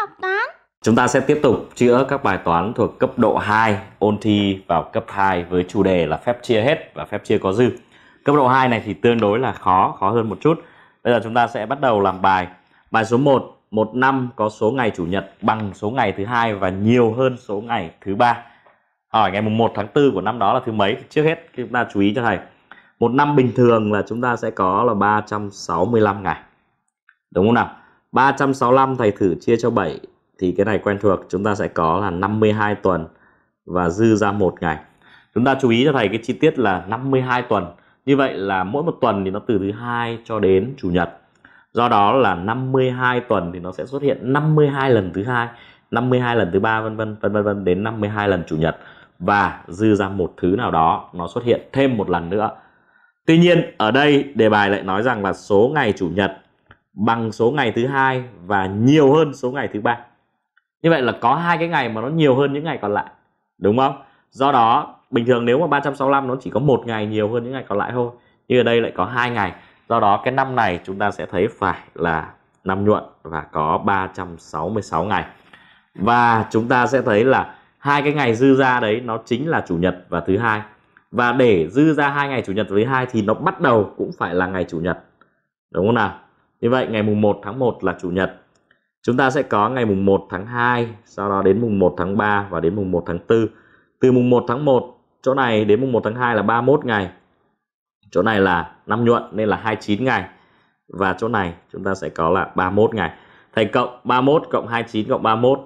học toán. Chúng ta sẽ tiếp tục chữa các bài toán thuộc cấp độ 2 ôn thi vào cấp 2 với chủ đề là phép chia hết và phép chia có dư. Cấp độ 2 này thì tương đối là khó, khó hơn một chút. Bây giờ chúng ta sẽ bắt đầu làm bài. Bài số 1, một năm có số ngày chủ nhật bằng số ngày thứ hai và nhiều hơn số ngày thứ ba. Hỏi ngày mùng 1 tháng 4 của năm đó là thứ mấy? Trước hết chúng ta chú ý cho thầy. Một năm bình thường là chúng ta sẽ có là 365 ngày. Đúng không nào? 365 thầy thử chia cho 7 thì cái này quen thuộc chúng ta sẽ có là 52 tuần và dư ra một ngày. Chúng ta chú ý cho thầy cái chi tiết là 52 tuần. Như vậy là mỗi một tuần thì nó từ thứ hai cho đến chủ nhật. Do đó là 52 tuần thì nó sẽ xuất hiện 52 lần thứ hai, 52 lần thứ ba vân vân vân vân vân đến 52 lần chủ nhật và dư ra một thứ nào đó nó xuất hiện thêm một lần nữa. Tuy nhiên ở đây đề bài lại nói rằng là số ngày chủ nhật bằng số ngày thứ hai và nhiều hơn số ngày thứ ba như vậy là có hai cái ngày mà nó nhiều hơn những ngày còn lại đúng không do đó bình thường nếu mà 365 nó chỉ có một ngày nhiều hơn những ngày còn lại thôi nhưng ở đây lại có hai ngày do đó cái năm này chúng ta sẽ thấy phải là năm nhuận và có 366 ngày và chúng ta sẽ thấy là hai cái ngày dư ra đấy nó chính là chủ nhật và thứ hai và để dư ra hai ngày chủ nhật với hai thì nó bắt đầu cũng phải là ngày chủ nhật đúng không nào như vậy ngày mùng 1 tháng 1 là chủ nhật. Chúng ta sẽ có ngày mùng 1 tháng 2, sau đó đến mùng 1 tháng 3 và đến mùng 1 tháng 4. Từ mùng 1 tháng 1 chỗ này đến mùng 1 tháng 2 là 31 ngày. Chỗ này là năm nhuận nên là 29 ngày. Và chỗ này chúng ta sẽ có là 31 ngày. Thành cộng 31 cộng 29 cộng 31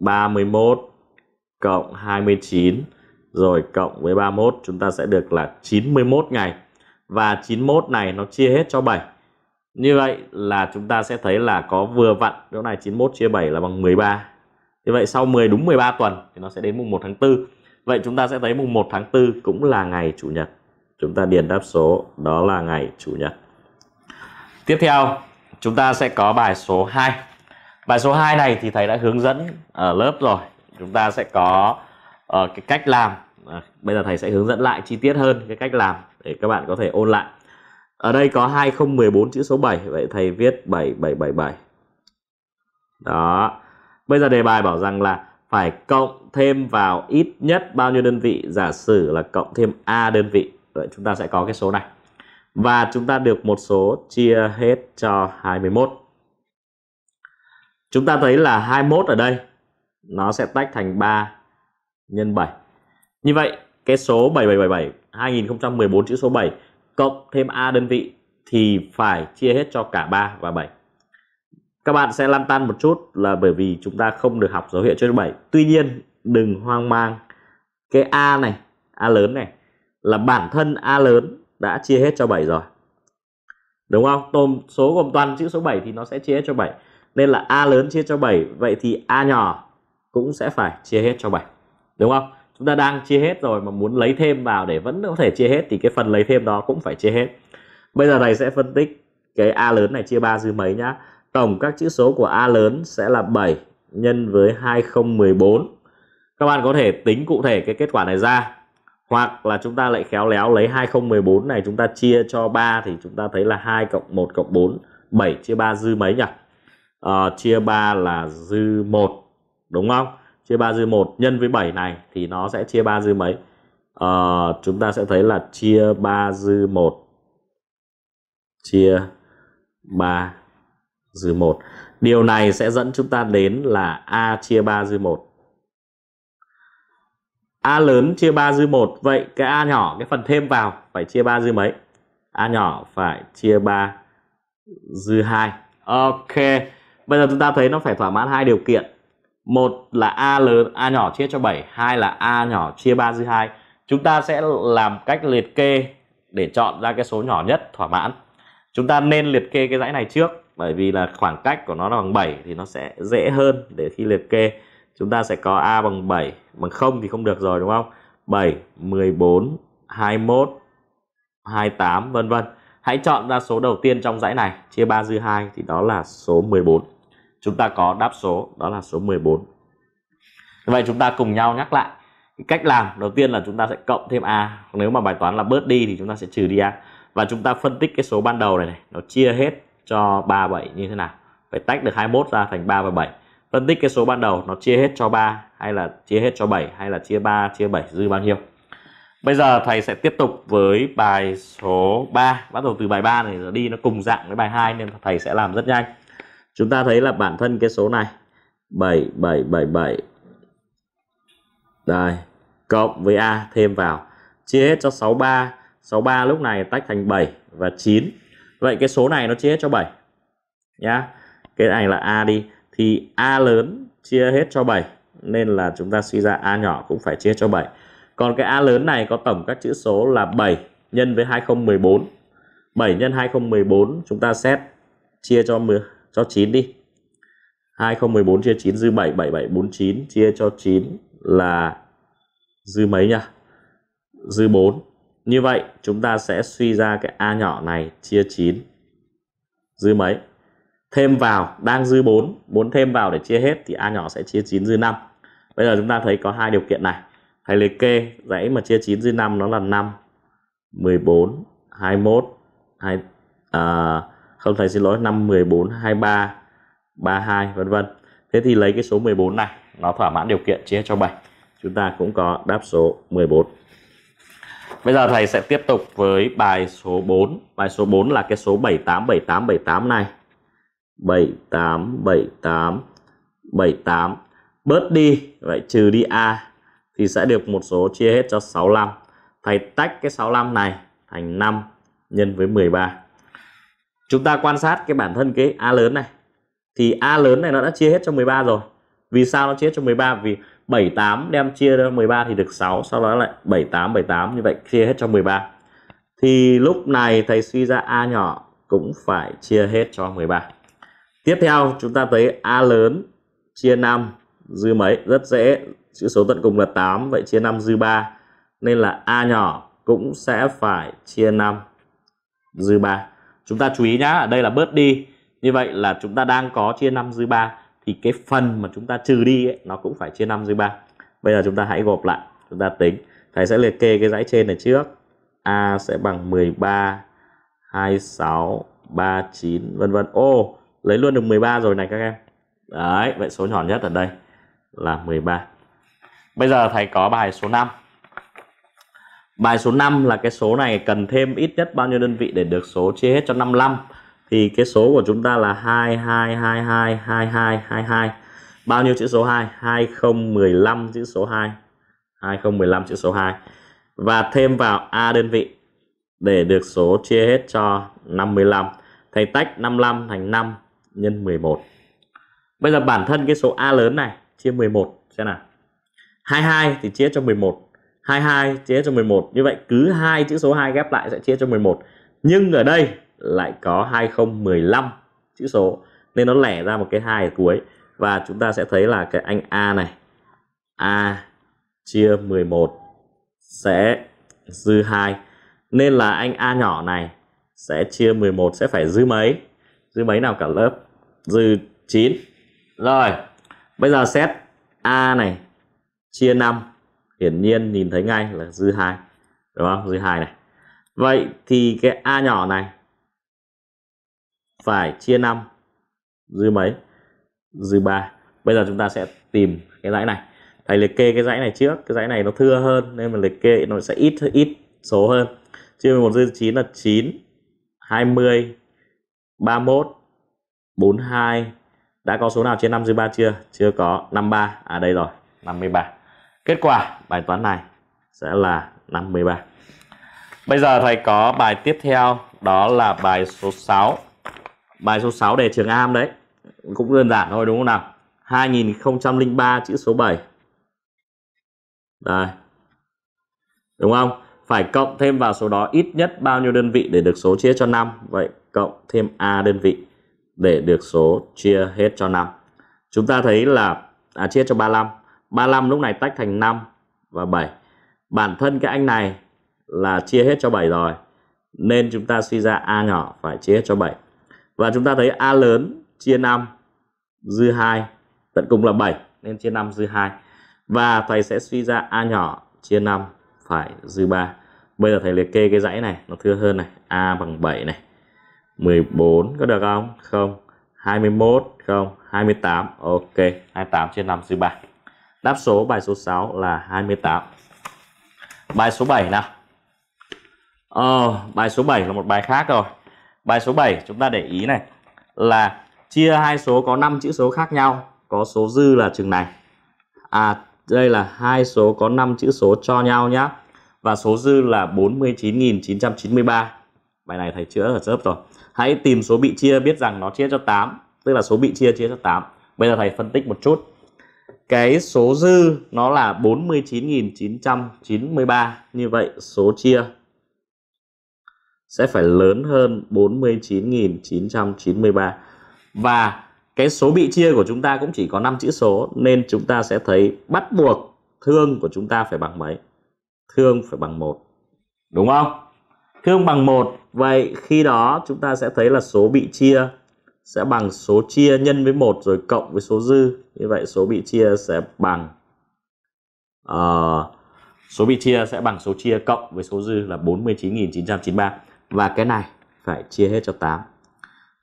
31 cộng 29 rồi cộng với 31 chúng ta sẽ được là 91 ngày. Và 91 này nó chia hết cho 7 như vậy là chúng ta sẽ thấy là có vừa vặn chỗ này 91 chia 7 là bằng 13 như vậy sau 10 đúng 13 tuần thì nó sẽ đến mùng 1 tháng 4 vậy chúng ta sẽ thấy mùng 1 tháng 4 cũng là ngày chủ nhật chúng ta điền đáp số đó là ngày chủ nhật tiếp theo chúng ta sẽ có bài số 2 bài số 2 này thì thầy đã hướng dẫn ở lớp rồi chúng ta sẽ có uh, cái cách làm uh, bây giờ thầy sẽ hướng dẫn lại chi tiết hơn cái cách làm để các bạn có thể ôn lại ở đây có 2014 chữ số 7, vậy thầy viết 7777. Đó. Bây giờ đề bài bảo rằng là phải cộng thêm vào ít nhất bao nhiêu đơn vị, giả sử là cộng thêm A đơn vị. Vậy chúng ta sẽ có cái số này. Và chúng ta được một số chia hết cho 21. Chúng ta thấy là 21 ở đây nó sẽ tách thành 3 nhân 7. Như vậy cái số 7777 2014 chữ số 7 cộng thêm A đơn vị thì phải chia hết cho cả 3 và 7. Các bạn sẽ lăn tăn một chút là bởi vì chúng ta không được học dấu hiệu cho 7. Tuy nhiên đừng hoang mang. Cái A này, A lớn này là bản thân A lớn đã chia hết cho 7 rồi. Đúng không? Tôm số gồm toàn chữ số 7 thì nó sẽ chia hết cho 7. Nên là A lớn chia cho 7, vậy thì A nhỏ cũng sẽ phải chia hết cho 7. Đúng không? chúng ta đang chia hết rồi mà muốn lấy thêm vào để vẫn có thể chia hết thì cái phần lấy thêm đó cũng phải chia hết bây giờ này sẽ phân tích cái a lớn này chia ba dư mấy nhá tổng các chữ số của a lớn sẽ là 7 nhân với 2014 các bạn có thể tính cụ thể cái kết quả này ra hoặc là chúng ta lại khéo léo lấy 2014 này chúng ta chia cho 3 thì chúng ta thấy là 2 cộng 1 cộng 4 7 chia 3 dư mấy nhỉ à, chia 3 là dư 1 đúng không chia 3 dư 1 nhân với 7 này thì nó sẽ chia 3 dư mấy à, chúng ta sẽ thấy là chia 3 dư 1 chia 3 dư 1 điều này sẽ dẫn chúng ta đến là A chia 3 dư 1 A lớn chia 3 dư 1 vậy cái A nhỏ cái phần thêm vào phải chia 3 dư mấy A nhỏ phải chia 3 dư 2 Ok bây giờ chúng ta thấy nó phải thỏa mãn hai điều kiện một là a lớn a nhỏ chia cho 7 hai là a nhỏ chia 3 dư 2 chúng ta sẽ làm cách liệt kê để chọn ra cái số nhỏ nhất thỏa mãn chúng ta nên liệt kê cái dãy này trước bởi vì là khoảng cách của nó là bằng 7 thì nó sẽ dễ hơn để khi liệt kê chúng ta sẽ có a bằng 7 bằng 0 thì không được rồi đúng không 7 14 21 28 vân vân hãy chọn ra số đầu tiên trong dãy này chia 3 dư 2 thì đó là số 14 chúng ta có đáp số đó là số 14 vậy chúng ta cùng nhau nhắc lại cách làm đầu tiên là chúng ta sẽ cộng thêm a nếu mà bài toán là bớt đi thì chúng ta sẽ trừ đi a và chúng ta phân tích cái số ban đầu này này nó chia hết cho 37 như thế nào phải tách được 21 ra thành 3 và 7 phân tích cái số ban đầu nó chia hết cho 3 hay là chia hết cho 7 hay là chia 3 chia 7 dư bao nhiêu bây giờ thầy sẽ tiếp tục với bài số 3 bắt đầu từ bài 3 này đi nó cùng dạng với bài 2 nên thầy sẽ làm rất nhanh chúng ta thấy là bản thân cái số này 7777 đây cộng với A thêm vào chia hết cho 63 63 lúc này tách thành 7 và 9 vậy cái số này nó chia hết cho 7 nhá cái này là A đi thì A lớn chia hết cho 7 nên là chúng ta suy ra A nhỏ cũng phải chia cho 7 còn cái A lớn này có tổng các chữ số là 7 nhân với 2014 7 nhân 2014 chúng ta xét chia cho cho 9 đi 2014 chia 9 dư 7 7749 chia cho 9 là dư mấy nhỉ dư 4 như vậy chúng ta sẽ suy ra cái A nhỏ này chia 9 dư mấy thêm vào đang dư 4 muốn thêm vào để chia hết thì A nhỏ sẽ chia 9 dư 5 bây giờ chúng ta thấy có hai điều kiện này thầy liệt kê dãy mà chia 9 dư 5 nó là 5 14 21 2 à, không thầy xin lỗi 5 14 23 32 vân vân thế thì lấy cái số 14 này nó thỏa mãn điều kiện chia cho 7 chúng ta cũng có đáp số 14 Bây giờ thầy sẽ tiếp tục với bài số 4 Bài số 4 là cái số 787878 này 7878 78 Bớt đi, vậy trừ đi A Thì sẽ được một số chia hết cho 65 Thầy tách cái 65 này thành 5 nhân với 13 chúng ta quan sát cái bản thân cái A lớn này thì A lớn này nó đã chia hết cho 13 rồi vì sao nó chia hết cho 13 vì 78 đem chia ra 13 thì được 6 sau đó lại 78 78 như vậy chia hết cho 13 thì lúc này thầy suy ra A nhỏ cũng phải chia hết cho 13 tiếp theo chúng ta thấy A lớn chia 5 dư mấy rất dễ chữ số tận cùng là 8 vậy chia 5 dư 3 nên là A nhỏ cũng sẽ phải chia 5 dư 3 chúng ta chú ý nhá ở đây là bớt đi như vậy là chúng ta đang có chia 5 dư 3 thì cái phần mà chúng ta trừ đi ấy, nó cũng phải chia 5 dư 3 bây giờ chúng ta hãy gộp lại chúng ta tính thầy sẽ liệt kê cái dãy trên này trước A sẽ bằng 13 26 39 vân vân ô lấy luôn được 13 rồi này các em đấy vậy số nhỏ nhất ở đây là 13 bây giờ thầy có bài số 5 Bài số 5 là cái số này cần thêm ít nhất bao nhiêu đơn vị để được số chia hết cho 55 Thì cái số của chúng ta là 22222222 Bao nhiêu chữ số 2? 2015 chữ số 2 2015 chữ số 2 Và thêm vào A đơn vị để được số chia hết cho 55 Thầy tách 55 thành 5 nhân 11 Bây giờ bản thân cái số A lớn này chia 11 xem nào 22 thì chia cho 11 22 chia cho 11 như vậy cứ hai chữ số 2 ghép lại sẽ chia cho 11 nhưng ở đây lại có 2015 chữ số nên nó lẻ ra một cái hai ở cuối và chúng ta sẽ thấy là cái anh A này A chia 11 sẽ dư 2 nên là anh A nhỏ này sẽ chia 11 sẽ phải dư mấy dư mấy nào cả lớp dư 9 rồi bây giờ xét A này chia 5 hiển nhiên nhìn thấy ngay là dư hai đúng không dư hai này vậy thì cái a nhỏ này phải chia 5 dư mấy dư 3 bây giờ chúng ta sẽ tìm cái dãy này thầy liệt kê cái dãy này trước cái dãy này nó thưa hơn nên mà liệt kê nó sẽ ít ít số hơn chia 11 dư 9 là 9 20 31 42 đã có số nào trên 5 dư 3 chưa chưa có 53 à đây rồi 53 Kết quả bài toán này sẽ là 53. Bây giờ thầy có bài tiếp theo đó là bài số 6. Bài số 6 đề trường am đấy. Cũng đơn giản thôi đúng không nào? 2003 chữ số 7. Đây. Đúng không? Phải cộng thêm vào số đó ít nhất bao nhiêu đơn vị để được số chia cho 5. Vậy cộng thêm A đơn vị để được số chia hết cho 5. Chúng ta thấy là à, chia cho 35 35 lúc này tách thành 5 và 7 bản thân cái anh này là chia hết cho 7 rồi nên chúng ta suy ra A nhỏ phải chia hết cho 7 và chúng ta thấy A lớn chia 5 dư 2 tận cùng là 7 nên chia 5 dư 2 và thầy sẽ suy ra A nhỏ chia 5 phải dư 3 bây giờ thầy liệt kê cái dãy này nó thưa hơn này A bằng 7 này 14 có được không không 21 không 28 ok 28 chia 5 dư 3 Đáp số bài số 6 là 28. Bài số 7 nào. Ờ, bài số 7 là một bài khác rồi. Bài số 7 chúng ta để ý này là chia hai số có 5 chữ số khác nhau, có số dư là chừng này. À đây là hai số có 5 chữ số cho nhau nhá. Và số dư là 49.993. Bài này thầy chữa ở lớp rồi. Hãy tìm số bị chia biết rằng nó chia cho 8, tức là số bị chia chia cho 8. Bây giờ thầy phân tích một chút cái số dư nó là 49.993 như vậy số chia sẽ phải lớn hơn 49.993 và cái số bị chia của chúng ta cũng chỉ có 5 chữ số nên chúng ta sẽ thấy bắt buộc thương của chúng ta phải bằng mấy thương phải bằng một đúng không thương bằng một vậy khi đó chúng ta sẽ thấy là số bị chia sẽ bằng số chia nhân với 1 rồi cộng với số dư. Như vậy số bị chia sẽ bằng uh, số bị chia sẽ bằng số chia cộng với số dư là 49.993 và cái này phải chia hết cho 8.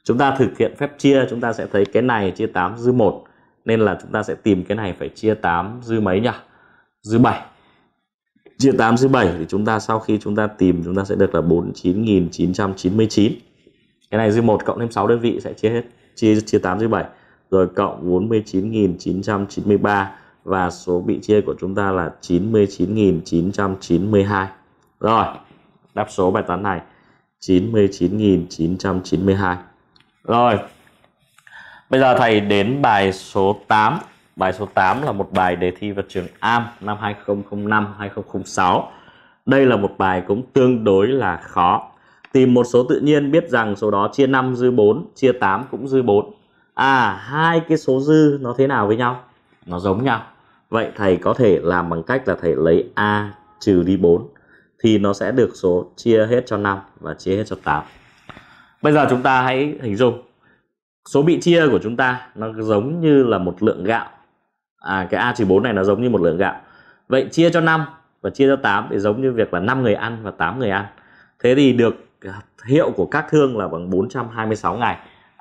Chúng ta thực hiện phép chia chúng ta sẽ thấy cái này chia 8 dư 1 nên là chúng ta sẽ tìm cái này phải chia 8 dư mấy nhỉ? Dư 7. Chia 8 dư 7 thì chúng ta sau khi chúng ta tìm chúng ta sẽ được là 49.999 cái này dư 1 cộng thêm 6 đơn vị sẽ chia hết chia chia 8 dư 7 rồi cộng 49.993 và số bị chia của chúng ta là 99.992 rồi đáp số bài toán này 99.992 rồi bây giờ thầy đến bài số 8 bài số 8 là một bài đề thi vật trường am năm 2005 2006 đây là một bài cũng tương đối là khó Tìm một số tự nhiên biết rằng số đó chia 5 dư 4, chia 8 cũng dư 4. À, hai cái số dư nó thế nào với nhau? Nó giống nhau. Vậy thầy có thể làm bằng cách là thầy lấy A trừ đi 4 thì nó sẽ được số chia hết cho 5 và chia hết cho 8. Bây giờ chúng ta hãy hình dung số bị chia của chúng ta nó giống như là một lượng gạo. À cái A trừ 4 này nó giống như một lượng gạo. Vậy chia cho 5 và chia cho 8 thì giống như việc là 5 người ăn và 8 người ăn. Thế thì được hiệu của các thương là bằng 426 ngày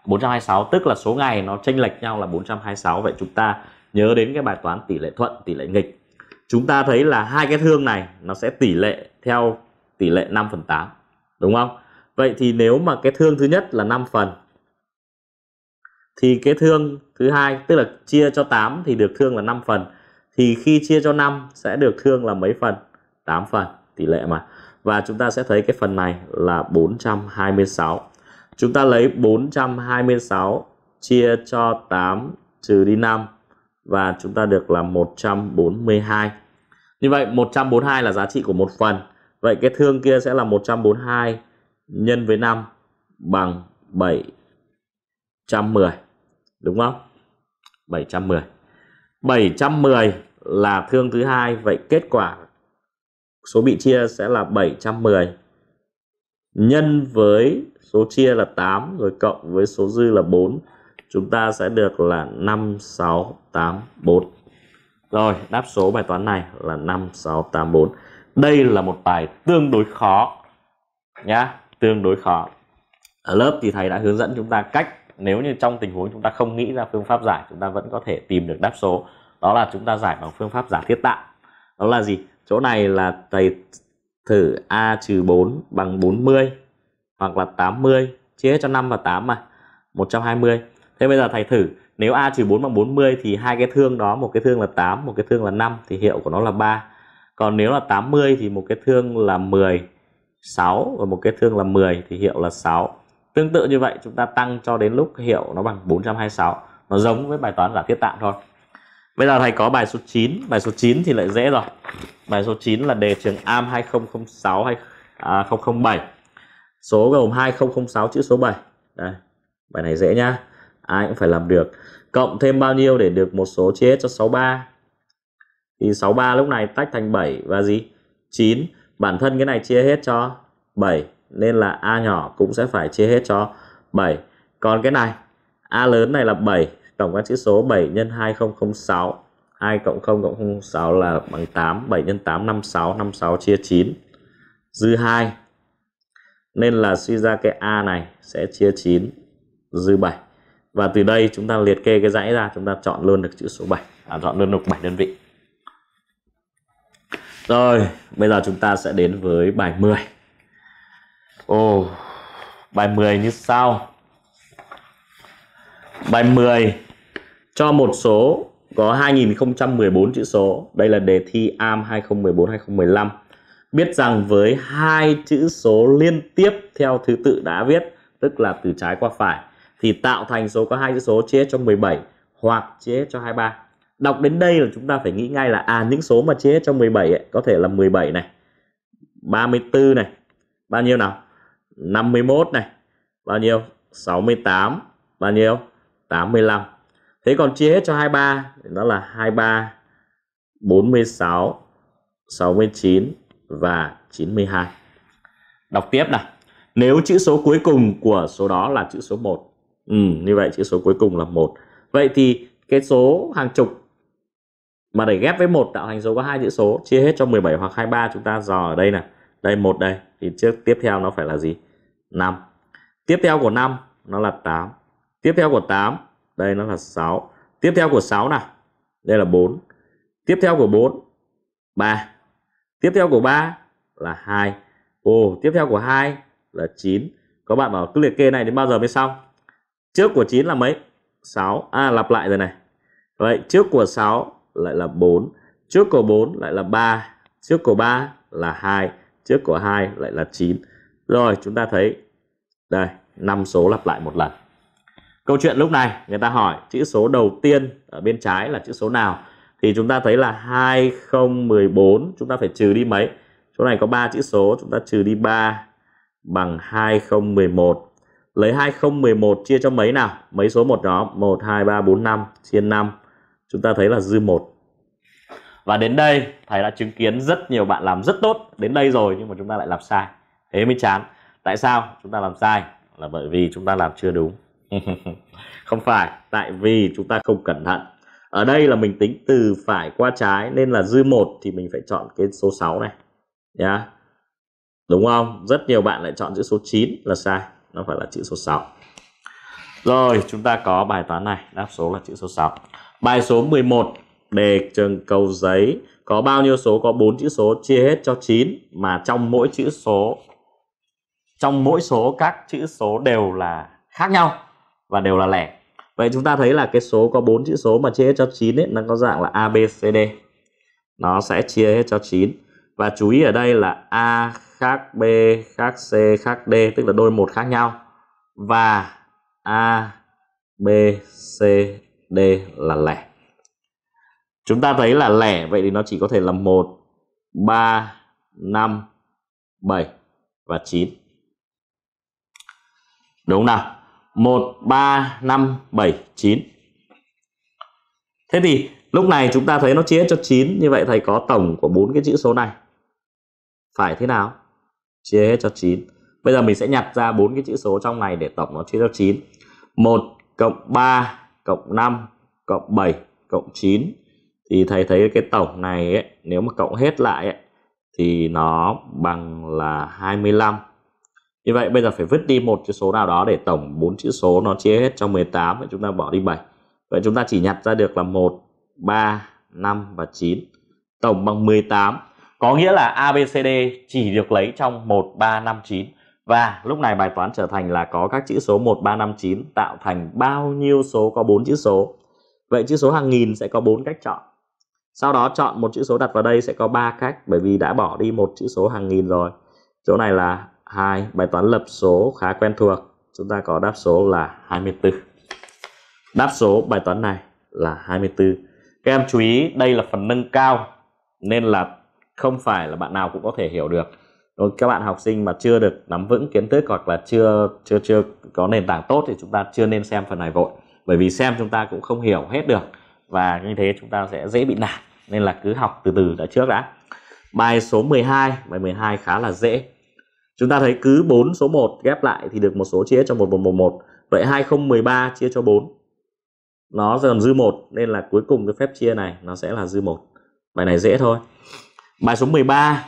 426 tức là số ngày nó chênh lệch nhau là 426 vậy chúng ta nhớ đến cái bài toán tỷ lệ thuận tỷ lệ nghịch chúng ta thấy là hai cái thương này nó sẽ tỷ lệ theo tỷ lệ 5 phần 8 đúng không vậy thì nếu mà cái thương thứ nhất là 5 phần thì cái thương thứ hai tức là chia cho 8 thì được thương là 5 phần thì khi chia cho 5 sẽ được thương là mấy phần 8 phần tỷ lệ mà và chúng ta sẽ thấy cái phần này là 426 chúng ta lấy 426 chia cho 8 trừ đi 5 và chúng ta được là 142 như vậy 142 là giá trị của một phần vậy cái thương kia sẽ là 142 nhân với 5 bằng 710 đúng không 710 710 là thương thứ hai vậy kết quả số bị chia sẽ là 710 nhân với số chia là 8 rồi cộng với số dư là 4 chúng ta sẽ được là 5684 rồi đáp số bài toán này là 5684 đây là một bài tương đối khó nhá tương đối khó ở lớp thì thầy đã hướng dẫn chúng ta cách nếu như trong tình huống chúng ta không nghĩ ra phương pháp giải chúng ta vẫn có thể tìm được đáp số đó là chúng ta giải bằng phương pháp giả thiết tạm đó là gì chỗ này là thầy thử a trừ 4 bằng 40 hoặc là 80 chia cho 5 và 8 mà 120 thế bây giờ thầy thử nếu a trừ 4 bằng 40 thì hai cái thương đó một cái thương là 8 một cái thương là 5 thì hiệu của nó là 3 còn nếu là 80 thì một cái thương là 10 6 và một cái thương là 10 thì hiệu là 6 tương tự như vậy chúng ta tăng cho đến lúc hiệu nó bằng 426 nó giống với bài toán giả thiết tạm thôi Bây giờ thầy có bài số 9 Bài số 9 thì lại dễ rồi Bài số 9 là đề trường am 2006 hay à, 007 Số gồm 2006 chữ số 7 Đây, Bài này dễ nhá Ai cũng phải làm được Cộng thêm bao nhiêu để được một số chia hết cho 63 Thì 63 lúc này tách thành 7 và gì? 9 Bản thân cái này chia hết cho 7 Nên là A nhỏ cũng sẽ phải chia hết cho 7 Còn cái này A lớn này là 7 tổng các chữ số 7 nhân 2006 2 cộng 0 cộng 06 là bằng 8 7 nhân 8 56 56 chia 9 dư 2 nên là suy ra cái A này sẽ chia 9 dư 7 và từ đây chúng ta liệt kê cái dãy ra chúng ta chọn luôn được chữ số 7 à, chọn luôn được 7 đơn vị rồi bây giờ chúng ta sẽ đến với bài 10 Ồ bài 10 như sau bài 10 cho một số có 2014 chữ số. Đây là đề thi AM 2014-2015. Biết rằng với hai chữ số liên tiếp theo thứ tự đã viết, tức là từ trái qua phải, thì tạo thành số có hai chữ số chia cho 17 hoặc chia cho 23. Đọc đến đây là chúng ta phải nghĩ ngay là à những số mà chia cho 17 ấy, có thể là 17 này, 34 này, bao nhiêu nào? 51 này, bao nhiêu? 68, bao nhiêu? 85 thế còn chia hết cho 23 đó là 23 46 69 và 92 đọc tiếp nào nếu chữ số cuối cùng của số đó là chữ số 1 ừ, như vậy chữ số cuối cùng là 1 vậy thì cái số hàng chục mà để ghép với một tạo thành số có hai chữ số chia hết cho 17 hoặc 23 chúng ta dò ở đây nè đây một đây thì trước tiếp theo nó phải là gì 5 tiếp theo của 5 nó là 8 tiếp theo của 8 đây nó là 6 tiếp theo của 6 nào đây là 4 tiếp theo của 4 3 tiếp theo của 3 là 2 Ồ, tiếp theo của 2 là 9 có bạn bảo cứ liệt kê này đến bao giờ mới xong trước của 9 là mấy 6 à lặp lại rồi này vậy trước của 6 lại là 4 trước của 4 lại là 3 trước của 3 là 2 trước của 2 lại là 9 rồi chúng ta thấy đây năm số lặp lại một lần câu chuyện lúc này người ta hỏi chữ số đầu tiên ở bên trái là chữ số nào thì chúng ta thấy là 2014 chúng ta phải trừ đi mấy chỗ này có 3 chữ số chúng ta trừ đi 3 bằng 2011 lấy 2011 chia cho mấy nào mấy số một đó 1 2 3 4 5 chia 5 chúng ta thấy là dư 1 và đến đây thầy đã chứng kiến rất nhiều bạn làm rất tốt đến đây rồi nhưng mà chúng ta lại làm sai thế mới chán tại sao chúng ta làm sai là bởi vì chúng ta làm chưa đúng không phải tại vì chúng ta không cẩn thận ở đây là mình tính từ phải qua trái nên là dư một thì mình phải chọn cái số 6 này nhá yeah. đúng không rất nhiều bạn lại chọn chữ số 9 là sai nó phải là chữ số 6 rồi chúng ta có bài toán này đáp số là chữ số 6 bài số 11 đề trường cầu giấy có bao nhiêu số có bốn chữ số chia hết cho 9 mà trong mỗi chữ số trong mỗi số các chữ số đều là khác nhau và đều là lẻ vậy chúng ta thấy là cái số có bốn chữ số mà chia hết cho 9 ấy, nó có dạng là ABCD nó sẽ chia hết cho 9 và chú ý ở đây là A khác B khác C khác D tức là đôi một khác nhau và A B C D là lẻ chúng ta thấy là lẻ vậy thì nó chỉ có thể là 1 3 5 7 và 9 đúng không nào 13579. Thế thì lúc này chúng ta thấy nó chia cho 9 như vậy thầy có tổng của bốn cái chữ số này. Phải thế nào? Chia hết cho 9. Bây giờ mình sẽ nhặt ra bốn cái chữ số trong này để tổng nó chia cho 9. 1 cộng 3 cộng 5 cộng 7 cộng 9 thì thầy thấy cái tổng này ấy, nếu mà cộng hết lại ấy, thì nó bằng là 25 như vậy bây giờ phải vứt đi một chữ số nào đó để tổng bốn chữ số nó chia hết cho 18 và chúng ta bỏ đi 7 vậy chúng ta chỉ nhặt ra được là 1 3 5 và 9 tổng bằng 18 có nghĩa là ABCD chỉ được lấy trong 1359 và lúc này bài toán trở thành là có các chữ số 1359 tạo thành bao nhiêu số có 4 chữ số. Vậy chữ số hàng nghìn sẽ có 4 cách chọn. Sau đó chọn một chữ số đặt vào đây sẽ có 3 cách bởi vì đã bỏ đi một chữ số hàng nghìn rồi. Chỗ này là 2. Bài toán lập số khá quen thuộc. Chúng ta có đáp số là 24. Đáp số bài toán này là 24. Các em chú ý đây là phần nâng cao nên là không phải là bạn nào cũng có thể hiểu được. Đối các bạn học sinh mà chưa được nắm vững kiến thức hoặc là chưa chưa chưa có nền tảng tốt thì chúng ta chưa nên xem phần này vội. Bởi vì xem chúng ta cũng không hiểu hết được và như thế chúng ta sẽ dễ bị nản nên là cứ học từ từ đã trước đã. Bài số 12, bài 12 khá là dễ. Chúng ta thấy cứ 4 số 1 ghép lại thì được một số chia cho 1111. Vậy 2013 chia cho 4. Nó còn dư 1 nên là cuối cùng cái phép chia này nó sẽ là dư 1. Bài này dễ thôi. Bài số 13.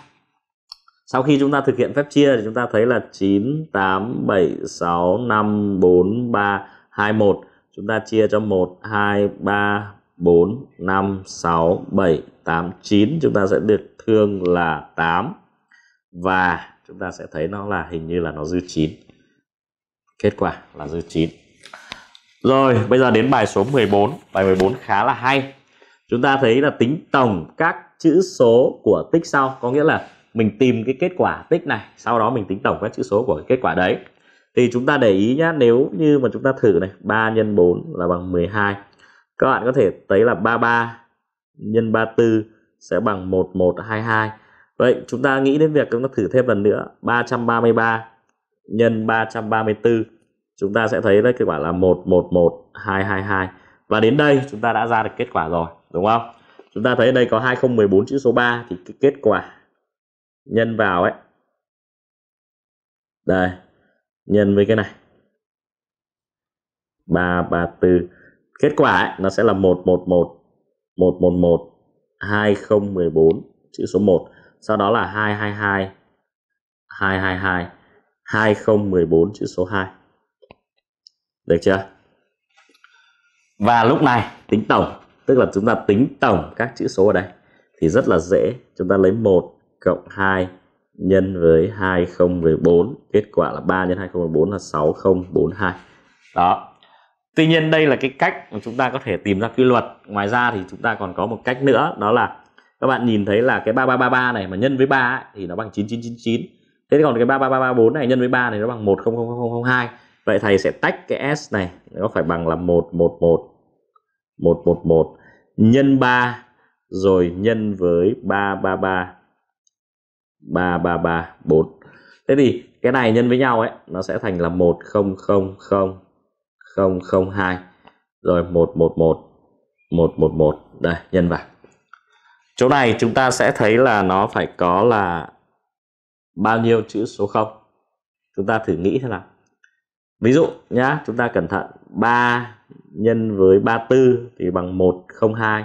Sau khi chúng ta thực hiện phép chia thì chúng ta thấy là 9 8 7 6 5 4 3 2 1. Chúng ta chia cho 1 2 3 4 5 6 7 8 9 chúng ta sẽ được thương là 8 và chúng ta sẽ thấy nó là hình như là nó dư 9 kết quả là dư 9 rồi bây giờ đến bài số 14 bài 14 khá là hay chúng ta thấy là tính tổng các chữ số của tích sau có nghĩa là mình tìm cái kết quả tích này sau đó mình tính tổng các chữ số của cái kết quả đấy thì chúng ta để ý nhá nếu như mà chúng ta thử này 3 nhân 4 là bằng 12 các bạn có thể thấy là 33 nhân 34 sẽ bằng 1122 Vậy chúng ta nghĩ đến việc chúng ta thử thêm lần nữa 333 nhân 334 chúng ta sẽ thấy là kết quả là 111222 và đến đây chúng ta đã ra được kết quả rồi đúng không? Chúng ta thấy đây có 2014 chữ số 3 thì cái kết quả nhân vào ấy đây nhân với cái này 334 kết quả ấy, nó sẽ là 111 111 2014 chữ số 1 sau đó là 222 222 2014 chữ số 2 được chưa và lúc này tính tổng tức là chúng ta tính tổng các chữ số ở đây thì rất là dễ chúng ta lấy 1 cộng 2 nhân với 2014 kết quả là 3 nhân 2014 là 6042 đó Tuy nhiên đây là cái cách mà chúng ta có thể tìm ra quy luật ngoài ra thì chúng ta còn có một cách nữa đó là các bạn nhìn thấy là cái 3333 này mà nhân với 3 ấy, thì nó bằng 9999 thế còn cái 3334 này nhân với 3 này nó bằng 100002 vậy thầy sẽ tách cái S này nó phải bằng là 111 111 nhân 3 rồi nhân với 333 3334 thế thì cái này nhân với nhau ấy nó sẽ thành là 100002 rồi 111 111 đây nhân vào chỗ này chúng ta sẽ thấy là nó phải có là bao nhiêu chữ số 0 chúng ta thử nghĩ thế nào ví dụ nhá chúng ta cẩn thận 3 nhân với 34 thì bằng 102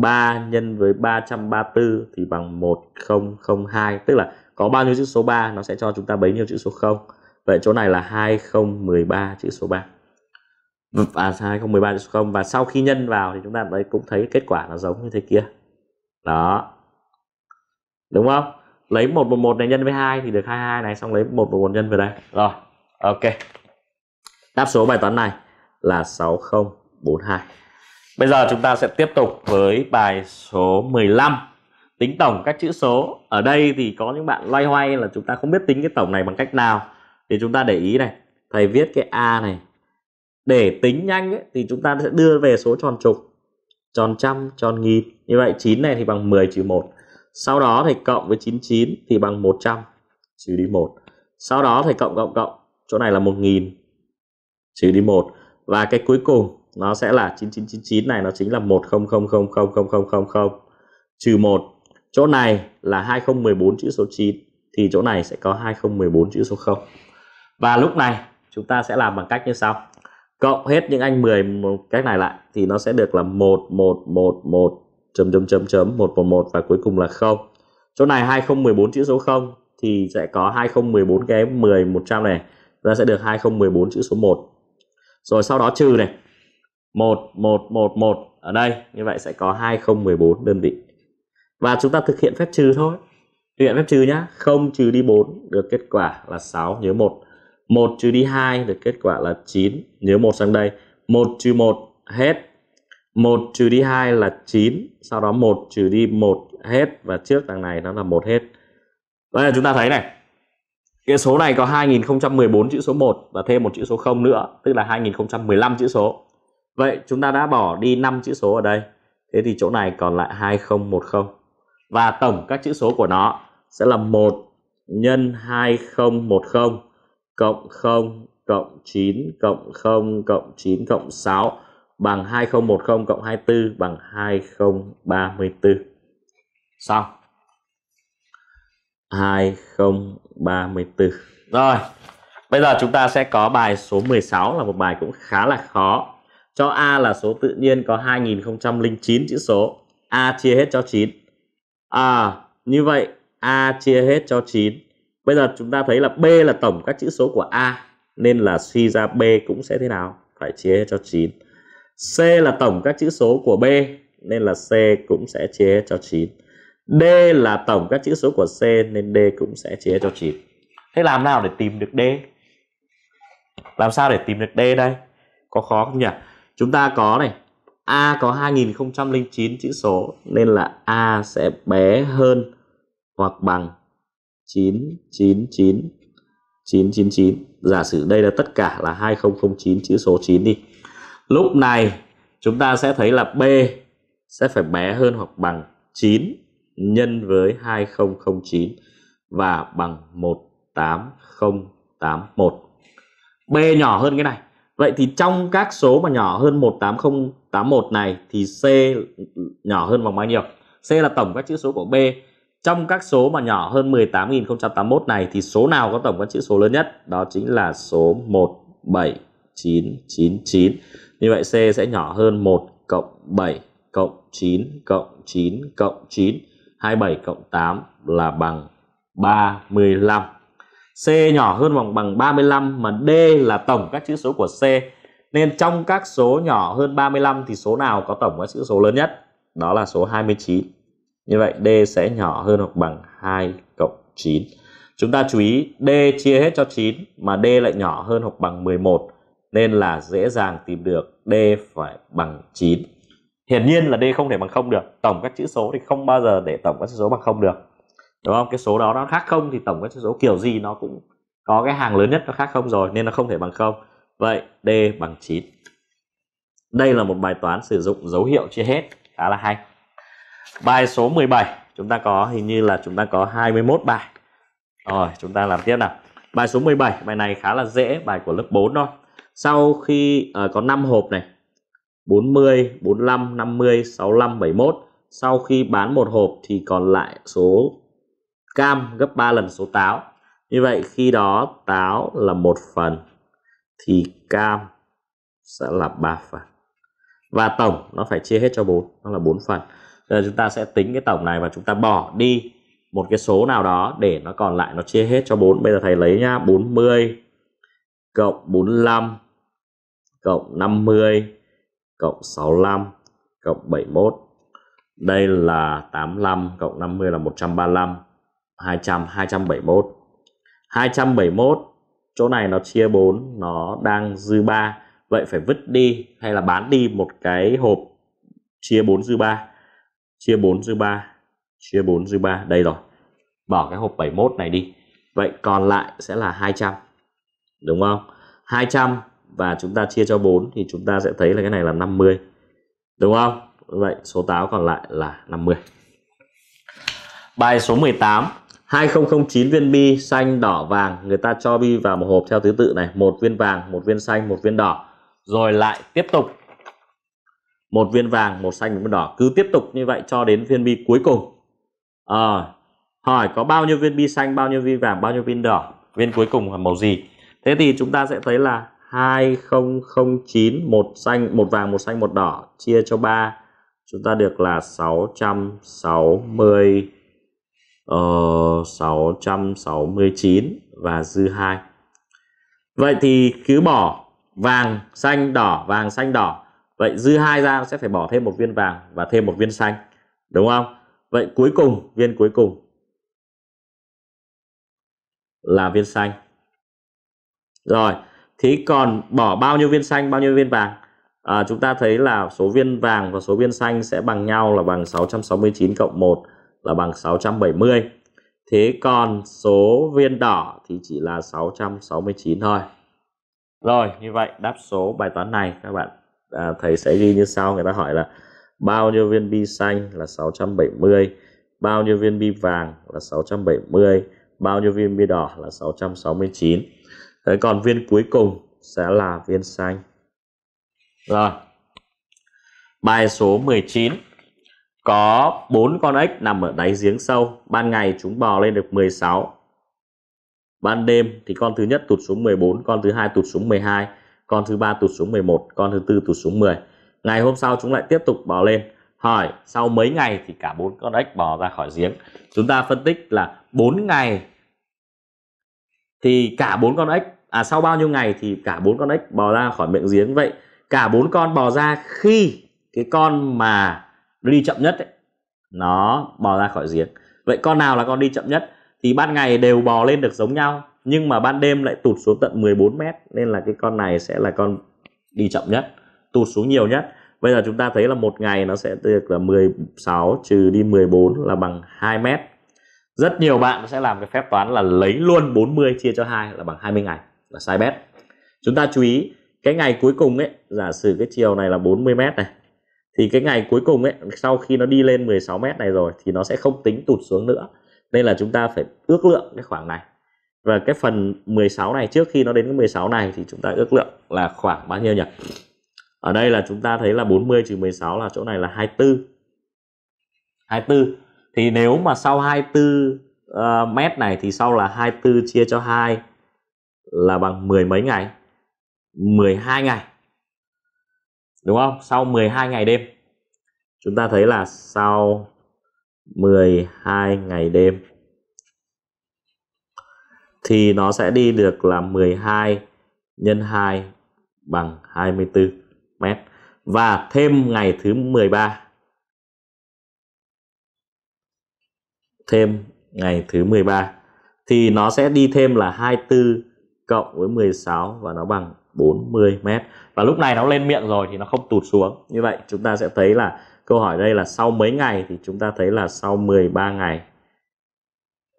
3 nhân với 334 thì bằng 1002 tức là có bao nhiêu chữ số 3 nó sẽ cho chúng ta bấy nhiêu chữ số 0 vậy chỗ này là 2013 chữ số 3 và 2013 chữ số 0 và sau khi nhân vào thì chúng ta đấy cũng thấy kết quả nó giống như thế kia đó đúng không lấy một một một này nhân với hai thì được hai hai này xong lấy một một nhân về đây rồi ok đáp số bài toán này là 6042 bây giờ chúng ta sẽ tiếp tục với bài số 15 tính tổng các chữ số ở đây thì có những bạn loay hoay là chúng ta không biết tính cái tổng này bằng cách nào thì chúng ta để ý này thầy viết cái a này để tính nhanh ấy, thì chúng ta sẽ đưa về số tròn trục tròn trăm, tròn nghìn. Như vậy 9 này thì bằng 10 trừ 1. Sau đó thầy cộng với 99 thì bằng 100 trừ đi 1. Sau đó thầy cộng cộng cộng, chỗ này là 1000 trừ đi 1 và cái cuối cùng nó sẽ là 9999 này nó chính là 100000000 trừ 1. Chỗ này là 2014 chữ số 9 thì chỗ này sẽ có 2014 chữ số 0. Và lúc này chúng ta sẽ làm bằng cách như sau cộng hết những anh 10 cách này lại thì nó sẽ được là 1 1 1 1 chấm chấm chấm chấm 1 1 1 và cuối cùng là 0. Chỗ này 2014 chữ số 0 thì sẽ có 2014 cái 10 100 này ta sẽ được 2014 chữ số 1. Rồi sau đó trừ này 1 1 1 1 ở đây như vậy sẽ có 2014 đơn vị. Và chúng ta thực hiện phép trừ thôi. Thực hiện phép trừ nhá, 0 trừ đi 4 được kết quả là 6 nhớ 1. 1 trừ đi 2 được kết quả là 9 nhớ một sang đây 1 trừ 1 hết 1 trừ đi 2 là 9 sau đó 1 trừ đi 1 hết và trước đằng này nó là 1 hết đây là chúng ta thấy này cái số này có 2014 chữ số 1 và thêm một chữ số 0 nữa tức là 2015 chữ số vậy chúng ta đã bỏ đi 5 chữ số ở đây thế thì chỗ này còn lại 2010 và tổng các chữ số của nó sẽ là 1 nhân 2010 cộng 0 cộng 9 cộng 0 cộng 9 cộng 6 bằng 2010 cộng 24 bằng 2034. Xong. 2034. Rồi. Bây giờ chúng ta sẽ có bài số 16 là một bài cũng khá là khó. Cho A là số tự nhiên có 2009 chữ số. A chia hết cho 9. À, như vậy A chia hết cho 9 bây giờ chúng ta thấy là b là tổng các chữ số của a nên là suy ra b cũng sẽ thế nào phải chia cho 9 c là tổng các chữ số của b nên là c cũng sẽ chia cho 9 d là tổng các chữ số của c nên d cũng sẽ chia cho 9 thế làm nào để tìm được d làm sao để tìm được d đây có khó không nhỉ chúng ta có này A có 2009 chữ số nên là A sẽ bé hơn hoặc bằng 9 9 9 999 giả sử đây là tất cả là 2009 chữ số 9 đi lúc này chúng ta sẽ thấy là B sẽ phải bé hơn hoặc bằng 9 nhân với 2009 và bằng 18081 B nhỏ hơn cái này Vậy thì trong các số mà nhỏ hơn 18081 này thì C nhỏ hơn bằng bao nhiêu? C là tổng các chữ số của B trong các số mà nhỏ hơn 18.081 này thì số nào có tổng các chữ số lớn nhất? Đó chính là số 17999. Như vậy C sẽ nhỏ hơn 1 cộng 7 cộng 9 cộng 9 cộng 9. 27 cộng 8 là bằng 35. C nhỏ hơn hoặc bằng 35 mà D là tổng các chữ số của C. Nên trong các số nhỏ hơn 35 thì số nào có tổng các chữ số lớn nhất? Đó là số 29. Như vậy D sẽ nhỏ hơn hoặc bằng 2 cộng 9. Chúng ta chú ý D chia hết cho 9 mà D lại nhỏ hơn hoặc bằng 11 nên là dễ dàng tìm được D phải bằng 9. Hiển nhiên là D không thể bằng 0 được. Tổng các chữ số thì không bao giờ để tổng các chữ số bằng 0 được. Đúng không? Cái số đó nó khác không thì tổng các chữ số kiểu gì nó cũng có cái hàng lớn nhất nó khác không rồi nên nó không thể bằng 0 Vậy D bằng 9. Đây là một bài toán sử dụng dấu hiệu chia hết khá là hay bài số 17 chúng ta có hình như là chúng ta có 21 bài rồi chúng ta làm tiếp nào bài số 17 bài này khá là dễ bài của lớp 4 thôi sau khi uh, có 5 hộp này 40 45 50 65 71 sau khi bán một hộp thì còn lại số cam gấp 3 lần số táo như vậy khi đó táo là một phần thì cam sẽ là 3 phần và tổng nó phải chia hết cho 4 nó là 4 phần Giờ chúng ta sẽ tính cái tổng này và chúng ta bỏ đi một cái số nào đó để nó còn lại nó chia hết cho 4. Bây giờ thầy lấy nhá 40 cộng 45 cộng 50 cộng 65 cộng 71. Đây là 85 cộng 50 là 135, 200 271. 271 chỗ này nó chia 4 nó đang dư 3 vậy phải vứt đi hay là bán đi một cái hộp chia 4 dư 3 chia 4 dư 3 chia 4 dư 3 đây rồi bỏ cái hộp 71 này đi vậy còn lại sẽ là 200 đúng không 200 và chúng ta chia cho 4 thì chúng ta sẽ thấy là cái này là 50 đúng không vậy số táo còn lại là 50 bài số 18 2009 viên bi xanh đỏ vàng người ta cho bi vào một hộp theo thứ tự này một viên vàng một viên xanh một viên đỏ rồi lại tiếp tục một viên vàng một xanh một viên đỏ cứ tiếp tục như vậy cho đến viên bi cuối cùng à, hỏi có bao nhiêu viên bi xanh bao nhiêu viên vàng bao nhiêu viên đỏ viên cuối cùng là màu gì thế thì chúng ta sẽ thấy là 2009 một xanh một vàng một xanh một đỏ chia cho 3 chúng ta được là 660 uh, 669 và dư 2 vậy thì cứ bỏ vàng xanh đỏ vàng xanh đỏ vậy dư hai ra sẽ phải bỏ thêm một viên vàng và thêm một viên xanh đúng không vậy cuối cùng viên cuối cùng là viên xanh rồi thì còn bỏ bao nhiêu viên xanh bao nhiêu viên vàng à, chúng ta thấy là số viên vàng và số viên xanh sẽ bằng nhau là bằng 669 cộng 1 là bằng 670 thế còn số viên đỏ thì chỉ là 669 thôi rồi như vậy đáp số bài toán này các bạn à, thầy sẽ ghi như sau người ta hỏi là bao nhiêu viên bi xanh là 670 bao nhiêu viên bi vàng là 670 bao nhiêu viên bi đỏ là 669 thế còn viên cuối cùng sẽ là viên xanh rồi bài số 19 có bốn con ếch nằm ở đáy giếng sâu ban ngày chúng bò lên được 16 ban đêm thì con thứ nhất tụt xuống 14 con thứ hai tụt xuống 12 con thứ ba tụt xuống 11, con thứ tư tụt xuống 10. Ngày hôm sau chúng lại tiếp tục bò lên. Hỏi sau mấy ngày thì cả bốn con ếch bò ra khỏi giếng. Chúng ta phân tích là 4 ngày thì cả bốn con ếch à sau bao nhiêu ngày thì cả bốn con ếch bò ra khỏi miệng giếng vậy. Cả bốn con bò ra khi cái con mà đi chậm nhất ấy, nó bò ra khỏi giếng. Vậy con nào là con đi chậm nhất? Thì ban ngày đều bò lên được giống nhau nhưng mà ban đêm lại tụt xuống tận 14 mét nên là cái con này sẽ là con đi chậm nhất tụt xuống nhiều nhất bây giờ chúng ta thấy là một ngày nó sẽ được là 16 trừ đi 14 là bằng 2 mét rất nhiều bạn sẽ làm cái phép toán là lấy luôn 40 chia cho 2 là bằng 20 ngày là sai bét chúng ta chú ý cái ngày cuối cùng ấy giả sử cái chiều này là 40 mét này thì cái ngày cuối cùng ấy sau khi nó đi lên 16 mét này rồi thì nó sẽ không tính tụt xuống nữa nên là chúng ta phải ước lượng cái khoảng này và cái phần 16 này trước khi nó đến cái 16 này thì chúng ta ước lượng là khoảng bao nhiêu nhỉ ở đây là chúng ta thấy là 40 trừ 16 là chỗ này là 24 24 thì nếu mà sau 24 uh, ờ, mét này thì sau là 24 chia cho 2 là bằng mười mấy ngày 12 ngày đúng không sau 12 ngày đêm chúng ta thấy là sau 12 ngày đêm thì nó sẽ đi được là 12 nhân 2 bằng 24 mét và thêm ngày thứ 13 thêm ngày thứ 13 thì nó sẽ đi thêm là 24 cộng với 16 và nó bằng 40 mét và lúc này nó lên miệng rồi thì nó không tụt xuống như vậy chúng ta sẽ thấy là câu hỏi đây là sau mấy ngày thì chúng ta thấy là sau 13 ngày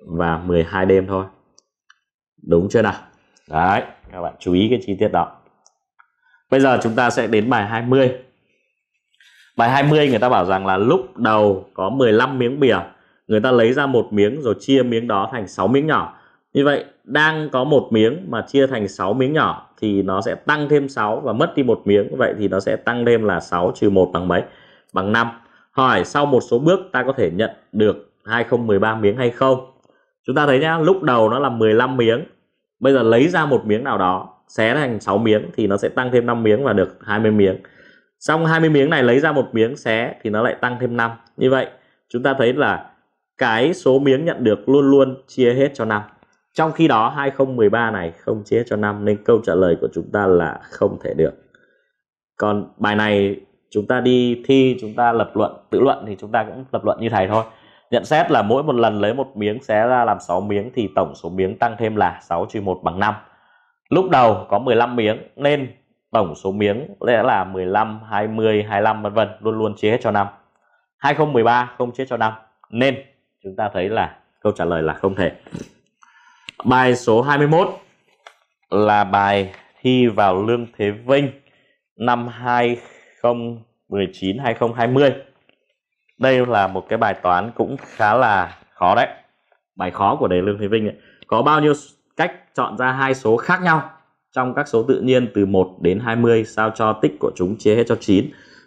và 12 đêm thôi đúng chưa nào đấy các bạn chú ý cái chi tiết đó bây giờ chúng ta sẽ đến bài 20 bài 20 người ta bảo rằng là lúc đầu có 15 miếng bìa người ta lấy ra một miếng rồi chia miếng đó thành 6 miếng nhỏ như vậy đang có một miếng mà chia thành 6 miếng nhỏ thì nó sẽ tăng thêm 6 và mất đi một miếng vậy thì nó sẽ tăng thêm là 6 trừ 1 bằng mấy bằng 5 hỏi sau một số bước ta có thể nhận được 2013 miếng hay không chúng ta thấy nhá lúc đầu nó là 15 miếng bây giờ lấy ra một miếng nào đó xé thành 6 miếng thì nó sẽ tăng thêm 5 miếng và được 20 miếng xong 20 miếng này lấy ra một miếng xé thì nó lại tăng thêm 5 như vậy chúng ta thấy là cái số miếng nhận được luôn luôn chia hết cho 5 trong khi đó 2013 này không chia cho 5 nên câu trả lời của chúng ta là không thể được còn bài này chúng ta đi thi chúng ta lập luận tự luận thì chúng ta cũng lập luận như thầy thôi Nhận xét là mỗi một lần lấy một miếng xé ra làm 6 miếng thì tổng số miếng tăng thêm là 6 trừ 1 bằng 5. Lúc đầu có 15 miếng nên tổng số miếng sẽ là 15, 20, 25 vân vân luôn luôn chia hết cho 5. 2013 không chia cho 5 nên chúng ta thấy là câu trả lời là không thể. Bài số 21 là bài thi vào Lương Thế Vinh năm 2019 2020 đây là một cái bài toán cũng khá là khó đấy bài khó của đề lương thế vinh ấy. có bao nhiêu cách chọn ra hai số khác nhau trong các số tự nhiên từ 1 đến 20 sao cho tích của chúng chia hết cho 9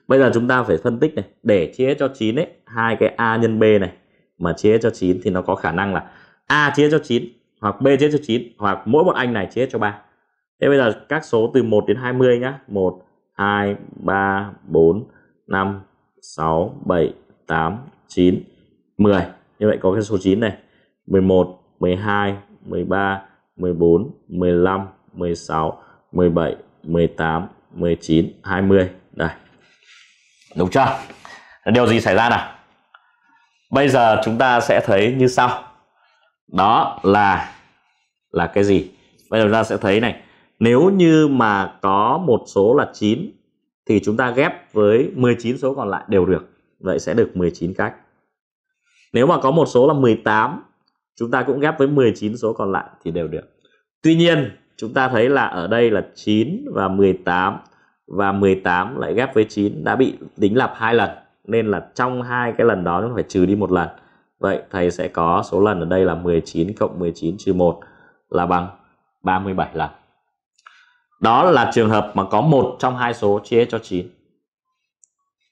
bây giờ chúng ta phải phân tích này để chia hết cho 9 ấy hai cái a nhân b này mà chia hết cho 9 thì nó có khả năng là a chia hết cho 9 hoặc b chia hết cho 9 hoặc mỗi một anh này chia hết cho 3 thế bây giờ các số từ 1 đến 20 nhá 1 2 3 4 5 6 7 8, 9, 10. Như vậy có cái số 9 này. 11, 12, 13, 14, 15, 16, 17, 18, 19, 20. Đây. Đúng chưa? Điều gì xảy ra nào? Bây giờ chúng ta sẽ thấy như sau. Đó là là cái gì? Bây giờ chúng ta sẽ thấy này. Nếu như mà có một số là 9 thì chúng ta ghép với 19 số còn lại đều được. Vậy sẽ được 19 cách. Nếu mà có một số là 18, chúng ta cũng ghép với 19 số còn lại thì đều được. Tuy nhiên, chúng ta thấy là ở đây là 9 và 18 và 18 lại ghép với 9 đã bị tính lặp hai lần nên là trong hai cái lần đó nó phải trừ đi một lần. Vậy thầy sẽ có số lần ở đây là 19 cộng 19 trừ 1 là bằng 37 lần. Đó là trường hợp mà có một trong hai số chia cho 9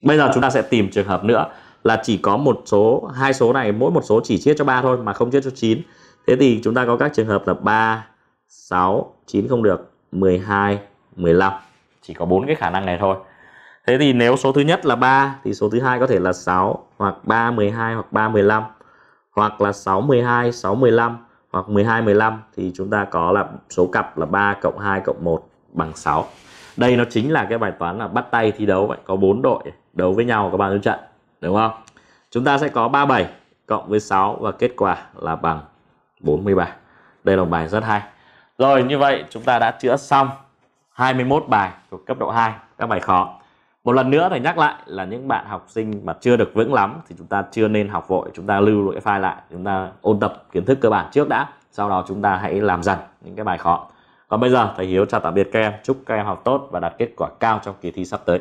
bây giờ chúng ta sẽ tìm trường hợp nữa là chỉ có một số hai số này mỗi một số chỉ chia cho 3 thôi mà không chia cho 9 thế thì chúng ta có các trường hợp là 3 6 9 không được 12 15 chỉ có bốn cái khả năng này thôi thế thì nếu số thứ nhất là 3 thì số thứ hai có thể là 6 hoặc 3 12 hoặc 3 15 hoặc là 6 12 6 15 hoặc 12 15 thì chúng ta có là số cặp là 3 cộng 2 cộng 1 bằng 6 đây nó chính là cái bài toán là bắt tay thi đấu vậy có bốn đội đấu với nhau các bạn trong trận đúng không chúng ta sẽ có 37 cộng với 6 và kết quả là bằng 43 đây là một bài rất hay rồi như vậy chúng ta đã chữa xong 21 bài thuộc cấp độ 2 các bài khó một lần nữa thầy nhắc lại là những bạn học sinh mà chưa được vững lắm thì chúng ta chưa nên học vội chúng ta lưu lại file lại chúng ta ôn tập kiến thức cơ bản trước đã sau đó chúng ta hãy làm dần những cái bài khó còn bây giờ thầy Hiếu chào tạm biệt các em chúc các em học tốt và đạt kết quả cao trong kỳ thi sắp tới